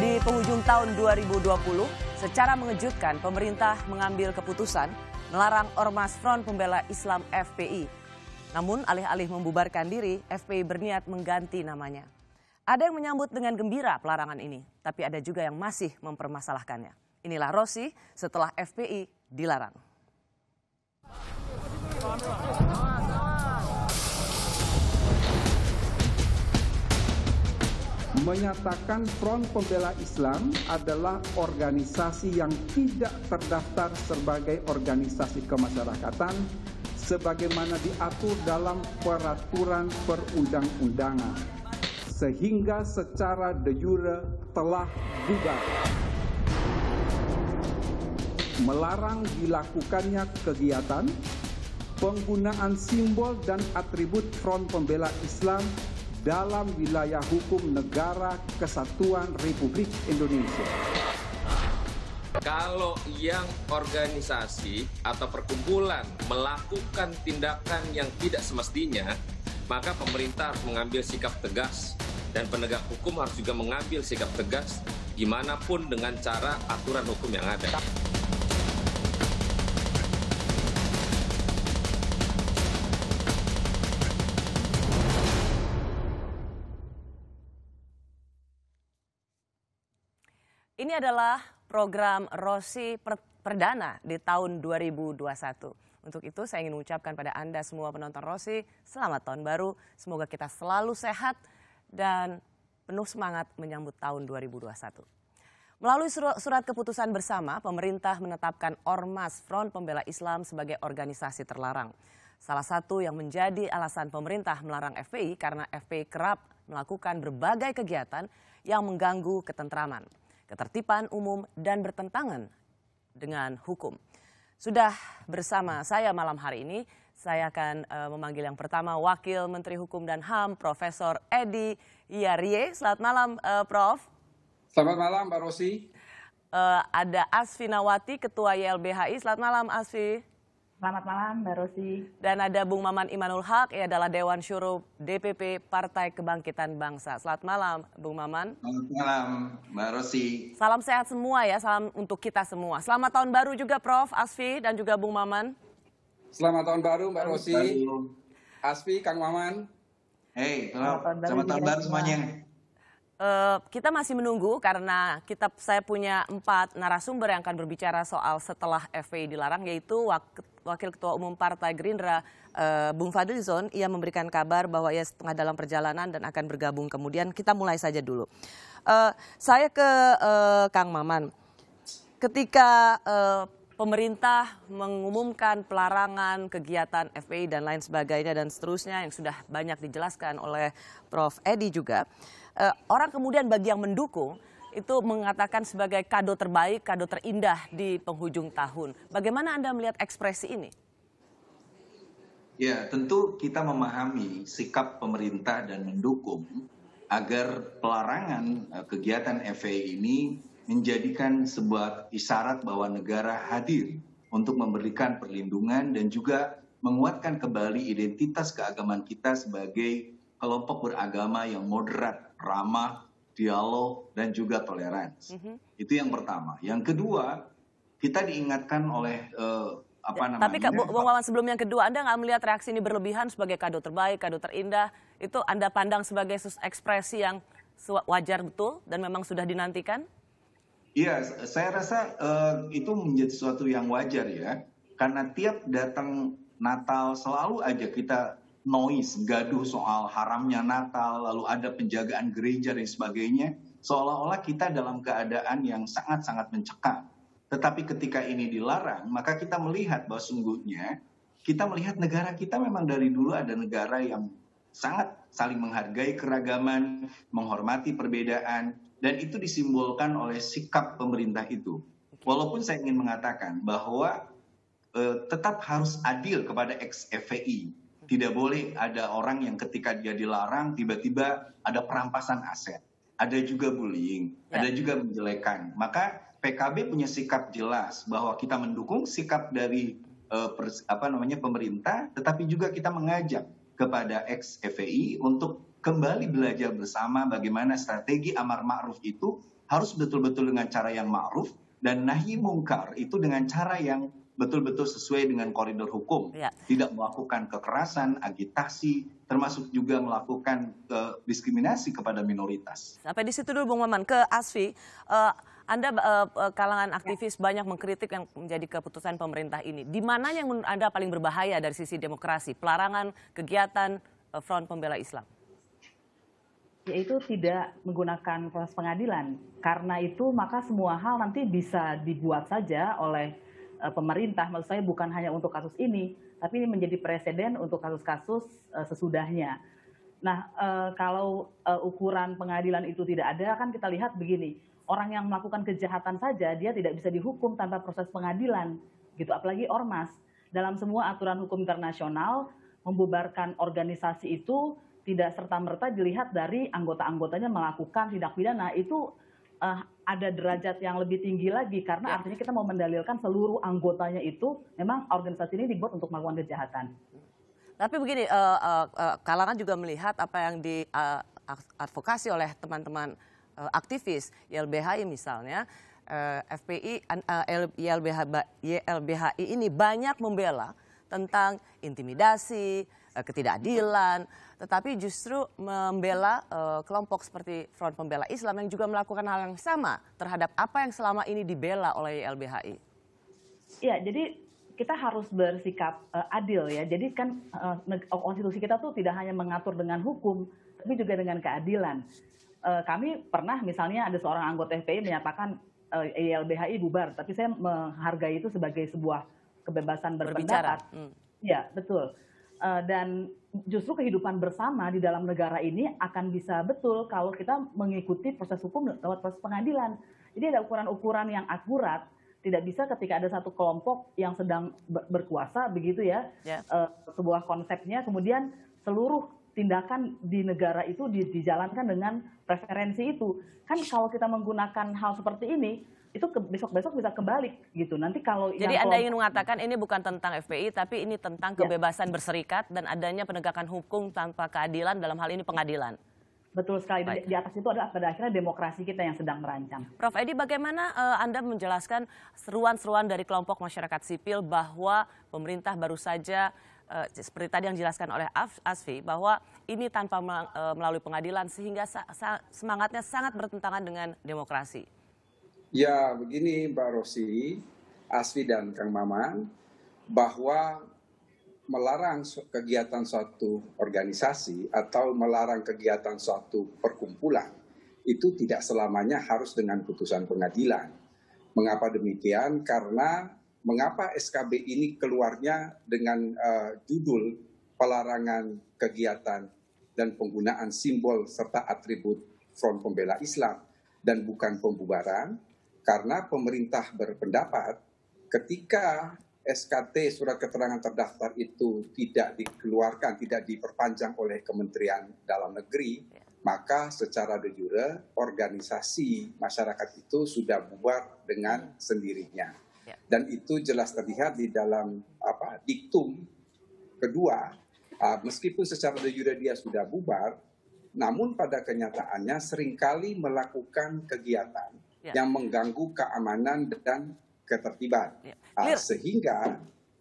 Di penghujung tahun 2020, secara mengejutkan pemerintah mengambil keputusan melarang Ormas Front Pembela Islam FPI. Namun alih-alih membubarkan diri, FPI berniat mengganti namanya. Ada yang menyambut dengan gembira pelarangan ini, tapi ada juga yang masih mempermasalahkannya. Inilah Rossi setelah FPI dilarang. menyatakan Front Pembela Islam adalah organisasi yang tidak terdaftar sebagai organisasi kemasyarakatan sebagaimana diatur dalam peraturan perundang-undangan sehingga secara de jure telah bubar melarang dilakukannya kegiatan penggunaan simbol dan atribut Front Pembela Islam dalam wilayah hukum negara kesatuan Republik Indonesia. Kalau yang organisasi atau perkumpulan melakukan tindakan yang tidak semestinya, maka pemerintah harus mengambil sikap tegas dan penegak hukum harus juga mengambil sikap tegas dimanapun dengan cara aturan hukum yang ada. Ini adalah program Rosi per perdana di tahun 2021. Untuk itu saya ingin mengucapkan pada Anda semua penonton Rosi, selamat tahun baru. Semoga kita selalu sehat dan penuh semangat menyambut tahun 2021. Melalui surat keputusan bersama, pemerintah menetapkan Ormas Front Pembela Islam sebagai organisasi terlarang. Salah satu yang menjadi alasan pemerintah melarang FPI karena FPI kerap melakukan berbagai kegiatan yang mengganggu ketentraman ketertiban umum, dan bertentangan dengan hukum. Sudah bersama saya malam hari ini, saya akan uh, memanggil yang pertama Wakil Menteri Hukum dan HAM, Profesor Edi Yarie. Selamat malam, uh, Prof. Selamat malam, Mbak Rosi. Uh, ada Asfi Nawati, Ketua YLBHI. Selamat malam, Asfi. Selamat malam Mbak Rosi. Dan ada Bung Maman Imanul Haq, ia adalah Dewan Syuruh DPP Partai Kebangkitan Bangsa. Selamat malam Bung Maman. Selamat malam Mbak Rosi. Salam sehat semua ya, salam untuk kita semua. Selamat tahun baru juga Prof. Asfi dan juga Bung Maman. Selamat tahun baru Mbak Rosi. Asfi, Kang Maman. Hei, selamat, selamat tahun baru semuanya. Eh, kita masih menunggu karena kita saya punya empat narasumber yang akan berbicara soal setelah FPI dilarang yaitu Wakil Ketua Umum Partai Gerindra uh, Bung Fadlizon ia memberikan kabar bahwa ia setengah dalam perjalanan dan akan bergabung kemudian kita mulai saja dulu. Uh, saya ke uh, Kang Maman. Ketika uh, pemerintah mengumumkan pelarangan kegiatan FPI dan lain sebagainya dan seterusnya yang sudah banyak dijelaskan oleh Prof Edi juga uh, orang kemudian bagi yang mendukung itu mengatakan sebagai kado terbaik, kado terindah di penghujung tahun. Bagaimana Anda melihat ekspresi ini? Ya, tentu kita memahami sikap pemerintah dan mendukung agar pelarangan eh, kegiatan FA ini menjadikan sebuah isyarat bahwa negara hadir untuk memberikan perlindungan dan juga menguatkan kembali identitas keagamaan kita sebagai kelompok beragama yang moderat, ramah, dialog, dan juga toleransi. Mm -hmm. Itu yang pertama. Yang kedua, kita diingatkan oleh uh, apa ya, namanya. Tapi Kak, Bung Wawan sebelum yang kedua, Anda nggak melihat reaksi ini berlebihan sebagai kado terbaik, kado terindah? Itu Anda pandang sebagai ekspresi yang wajar betul dan memang sudah dinantikan? Iya, saya rasa uh, itu menjadi sesuatu yang wajar ya. Karena tiap datang Natal selalu aja kita noise, gaduh soal haramnya Natal, lalu ada penjagaan gereja dan sebagainya, seolah-olah kita dalam keadaan yang sangat-sangat mencekam. Tetapi ketika ini dilarang, maka kita melihat bahwa sungguhnya kita melihat negara kita memang dari dulu ada negara yang sangat saling menghargai keragaman, menghormati perbedaan, dan itu disimbolkan oleh sikap pemerintah itu. Walaupun saya ingin mengatakan bahwa eh, tetap harus adil kepada ex-FPI, tidak boleh ada orang yang ketika dia dilarang tiba-tiba ada perampasan aset, ada juga bullying, ya. ada juga menjelekan. Maka PKB punya sikap jelas bahwa kita mendukung sikap dari uh, pers, apa namanya pemerintah, tetapi juga kita mengajak kepada ex FPI untuk kembali belajar bersama bagaimana strategi amar ma'ruf itu harus betul-betul dengan cara yang ma'ruf dan nahi mungkar itu dengan cara yang betul-betul sesuai dengan koridor hukum, ya. tidak melakukan kekerasan, agitasi, termasuk juga melakukan uh, diskriminasi kepada minoritas. Sampai di situ dulu, Bung Maman, ke Asfi. Uh, anda uh, kalangan aktivis ya. banyak mengkritik yang menjadi keputusan pemerintah ini. Di mana yang menurut Anda paling berbahaya dari sisi demokrasi? Pelarangan kegiatan uh, Front Pembela Islam? Yaitu tidak menggunakan proses pengadilan. Karena itu maka semua hal nanti bisa dibuat saja oleh Eh, pemerintah, maksud saya bukan hanya untuk kasus ini, tapi ini menjadi presiden untuk kasus-kasus eh, sesudahnya. Nah, eh, kalau ukuran pengadilan itu tidak ada, kan kita lihat begini, orang yang melakukan kejahatan saja dia tidak bisa dihukum tanpa proses pengadilan, gitu. Apalagi ormas dalam semua aturan hukum internasional membubarkan organisasi itu tidak serta merta dilihat dari anggota-anggotanya melakukan tindak pidana itu ada derajat yang lebih tinggi lagi karena ya. artinya kita mau mendalilkan seluruh anggotanya itu memang organisasi ini dibuat untuk melakukan kejahatan. Tapi begini, uh, uh, kalangan juga melihat apa yang diadvokasi uh, oleh teman-teman uh, aktivis YLBHI misalnya, uh, FPI, uh, YLBH, YLBHI ini banyak membela tentang intimidasi, Eh, ketidakadilan, tetapi justru membela uh, kelompok seperti Front Pembela Islam yang juga melakukan hal yang sama terhadap apa yang selama ini dibela oleh LBHI. Ya, jadi kita harus bersikap uh, adil ya. Jadi kan uh, konstitusi kita tuh tidak hanya mengatur dengan hukum, tapi juga dengan keadilan. Uh, kami pernah misalnya ada seorang anggota FPI menyatakan uh, YLBHI bubar, tapi saya menghargai itu sebagai sebuah kebebasan berpendapat. Berbicara. Hmm. Ya, betul. Eh, dan justru kehidupan bersama di dalam negara ini akan bisa betul kalau kita mengikuti proses hukum lewat proses pengadilan. Jadi ada ukuran-ukuran yang akurat, tidak bisa ketika ada satu kelompok yang sedang berkuasa begitu ya, yeah. Ya. sebuah konsepnya kemudian seluruh tindakan di negara itu dijalankan dengan preferensi itu. Kan kalau kita menggunakan hal seperti ini, itu besok-besok bisa kembali gitu. Nanti kalau Jadi Anda ingin mengatakan ini bukan tentang FPI tapi ini tentang ya. kebebasan ya. berserikat dan adanya penegakan hukum tanpa keadilan dalam hal ini pengadilan. Betul sekali. Baik. Di atas itu adalah pada akhirnya demokrasi kita yang sedang merancang. Prof. Edi, bagaimana eh, Anda menjelaskan seruan-seruan dari kelompok masyarakat sipil bahwa pemerintah baru saja eh, seperti tadi yang dijelaskan oleh Asfi bahwa ini tanpa eh, melalui pengadilan sehingga semangatnya sangat bertentangan dengan demokrasi. Ya, begini Mbak Rosi, Asfi dan Kang Maman bahwa melarang kegiatan suatu organisasi atau melarang kegiatan suatu perkumpulan itu tidak selamanya harus dengan putusan pengadilan. Mengapa demikian? Karena mengapa SKB ini keluarnya dengan uh, judul pelarangan kegiatan dan penggunaan simbol serta atribut Front Pembela Islam dan bukan pembubaran karena pemerintah berpendapat ketika SKT surat keterangan terdaftar itu tidak dikeluarkan, tidak diperpanjang oleh Kementerian Dalam Negeri, maka secara de jure organisasi masyarakat itu sudah bubar dengan sendirinya. Ya. Dan itu jelas terlihat di dalam apa diktum kedua, ah, meskipun secara de jure dia sudah bubar, namun pada kenyataannya seringkali melakukan kegiatan ya. yang mengganggu keamanan dan ketertiban. Ya. Uh, sehingga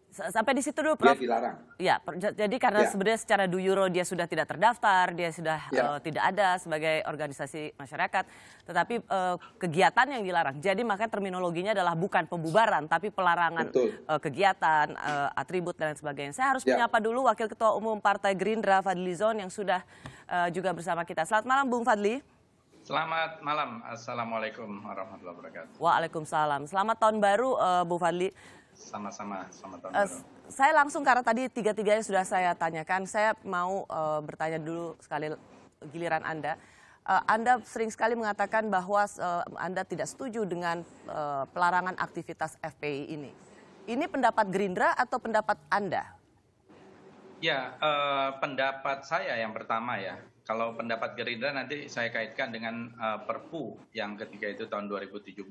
sampai di situ dulu Prof. Dia dilarang. Ya, jadi karena ya. sebenarnya secara duyuro dia sudah tidak terdaftar, dia sudah eh, ya. uh, tidak ada sebagai organisasi masyarakat, tetapi uh, kegiatan yang dilarang. Jadi makanya terminologinya adalah bukan pembubaran tapi pelarangan uh, kegiatan, uh, atribut dan sebagainya. Saya harus ya. menyapa dulu Wakil Ketua Umum Partai Gerindra Fadli Zon yang sudah uh, juga bersama kita. Selamat malam Bung Fadli. Selamat malam. Assalamualaikum warahmatullahi wabarakatuh. Waalaikumsalam. Selamat tahun baru uh, Bu Fadli. Sama-sama, selamat tahun uh, baru. Saya langsung karena tadi tiga-tiganya sudah saya tanyakan, saya mau uh, bertanya dulu sekali giliran Anda. Uh, Anda sering sekali mengatakan bahwa uh, Anda tidak setuju dengan uh, pelarangan aktivitas FPI ini. Ini pendapat Gerindra atau pendapat Anda? Ya, uh, pendapat saya yang pertama ya, kalau pendapat Gerindra nanti saya kaitkan dengan uh, Perpu yang ketika itu tahun 2017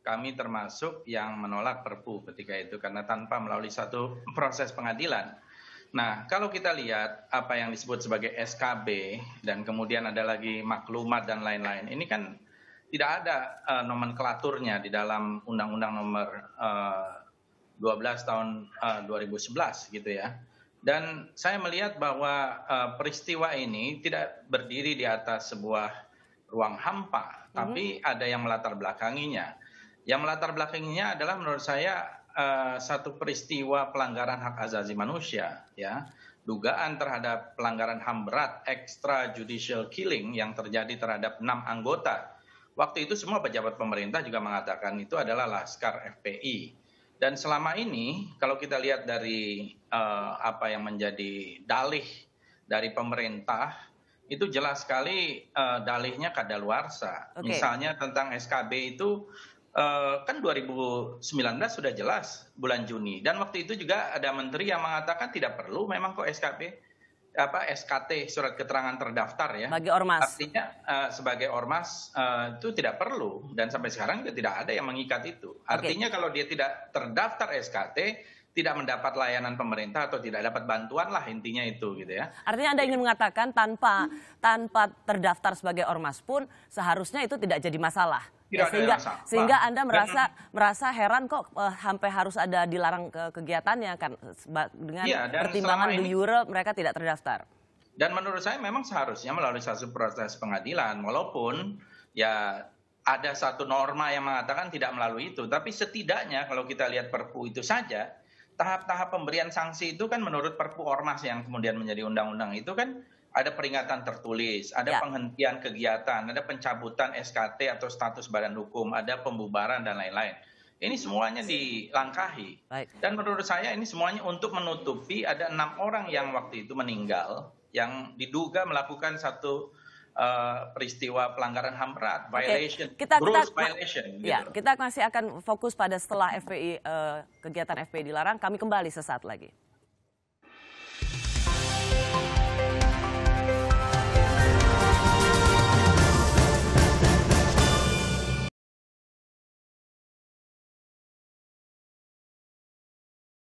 kami termasuk yang menolak Perpu ketika itu karena tanpa melalui satu proses pengadilan. Nah, kalau kita lihat apa yang disebut sebagai SKB dan kemudian ada lagi maklumat dan lain-lain, ini kan tidak ada uh, nomenklaturnya di dalam Undang-Undang Nomor uh, eh, 12 tahun uh, 2011 gitu ya dan saya melihat bahwa eh, peristiwa ini tidak berdiri di atas sebuah ruang hampa, mm-hmm. tapi ada yang melatar belakanginya. Yang melatar belakanginya adalah menurut saya eh, satu peristiwa pelanggaran hak asasi manusia, ya, dugaan terhadap pelanggaran ham berat extrajudicial killing yang terjadi terhadap enam anggota. Waktu itu semua pejabat pemerintah juga mengatakan itu adalah laskar FPI. Dan selama ini kalau kita lihat dari eh, apa yang menjadi dalih dari pemerintah itu jelas sekali uh, dalihnya kadaluarsa. Okay. Misalnya tentang SKB itu uh, kan 2019 sudah jelas bulan Juni dan waktu itu juga ada menteri yang mengatakan tidak perlu memang kok SKB apa SKT surat keterangan terdaftar ya. Bagi ormas. Artinya uh, sebagai ormas uh, itu tidak perlu dan sampai sekarang juga tidak ada yang mengikat itu. Artinya okay. kalau dia tidak terdaftar SKT tidak mendapat layanan pemerintah atau tidak dapat bantuan lah intinya itu gitu ya. Artinya Anda ingin mengatakan tanpa tanpa terdaftar sebagai ormas pun seharusnya itu tidak jadi masalah tidak ya, sehingga sehingga Anda merasa dan, merasa heran kok uh, sampai harus ada dilarang ke kegiatannya kan dengan ya, pertimbangan di Euro mereka tidak terdaftar. Dan menurut saya memang seharusnya melalui satu proses pengadilan walaupun ya ada satu norma yang mengatakan tidak melalui itu, tapi setidaknya kalau kita lihat perpu itu saja tahap-tahap pemberian sanksi itu kan menurut perpu ormas yang kemudian menjadi undang-undang itu kan ada peringatan tertulis, ada ya. penghentian kegiatan, ada pencabutan SKT atau status badan hukum, ada pembubaran dan lain-lain. Ini semuanya iya. dilangkahi. Dan menurut saya ini semuanya untuk menutupi ada enam orang yang waktu itu meninggal yang diduga melakukan satu Uh, peristiwa pelanggaran HAM berat, violation, okay. kita, gross kita, violation. Ya, gitu. kita masih akan fokus pada setelah FPI uh, eh, kegiatan FPI dilarang. Kami kembali sesaat lagi.